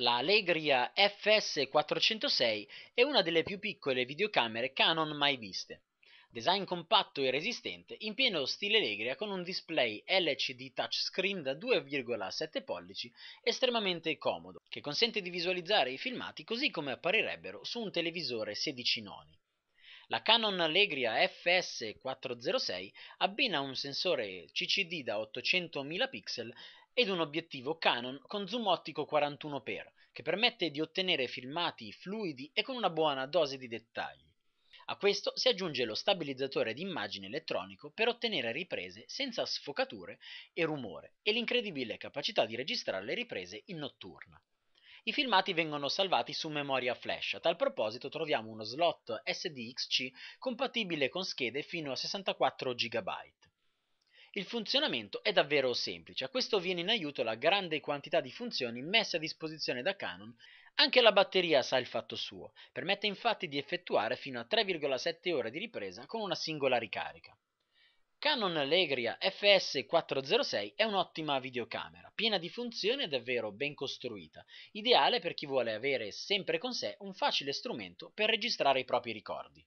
La Allegria FS406 è una delle più piccole videocamere Canon mai viste. Design compatto e resistente, in pieno stile Allegria con un display LCD touchscreen da 2,7 pollici estremamente comodo, che consente di visualizzare i filmati così come apparirebbero su un televisore 16 noni. La Canon Allegria FS406 abbina un sensore CCD da 800.000 pixel ed un obiettivo Canon con zoom ottico 41x, che permette di ottenere filmati fluidi e con una buona dose di dettagli. A questo si aggiunge lo stabilizzatore di immagine elettronico per ottenere riprese senza sfocature e rumore e l'incredibile capacità di registrare le riprese in notturna. I filmati vengono salvati su memoria flash, a tal proposito troviamo uno slot SDXC compatibile con schede fino a 64 GB. Il funzionamento è davvero semplice, a questo viene in aiuto la grande quantità di funzioni messe a disposizione da Canon, anche la batteria sa il fatto suo, permette infatti di effettuare fino a 3,7 ore di ripresa con una singola ricarica. Canon Legria FS406 è un'ottima videocamera, piena di funzioni e davvero ben costruita, ideale per chi vuole avere sempre con sé un facile strumento per registrare i propri ricordi.